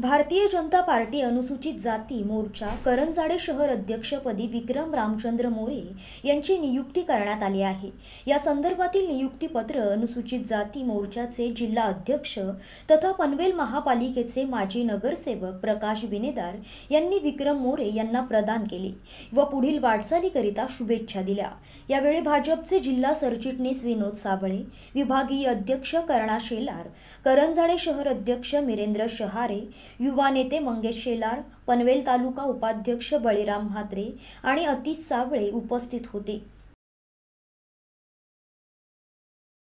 भारतीय जनता पार्टी अनुसूचित जाती मोर्चा करंजाडे शहर अध्यक्षपदी विक्रम रामचंद्र मोरे यांची नियुक्ती करण्यात आली आहे या संदर्भातील नियुक्तीपत्र अनुसूचित जाती मोर्चाचे जिल्हा अध्यक्ष तथा पनवेल महापालिकेचे माजी नगरसेवक प्रकाश विनेदार यांनी विक्रम मोरे यांना प्रदान केले व पुढील वाटचालीकरिता शुभेच्छा दिल्या यावेळी भाजपचे जिल्हा सरचिटणीस विनोद साबळे विभागीय अध्यक्ष कर्णा शेलार करंजाडे शहर अध्यक्ष मिरेंद्र शहारे युवा नेते मंगेश शेलार पनवेल तालुका उपाध्यक्ष बळीराम म्हात्रे आणि अतिश सावळे उपस्थित होते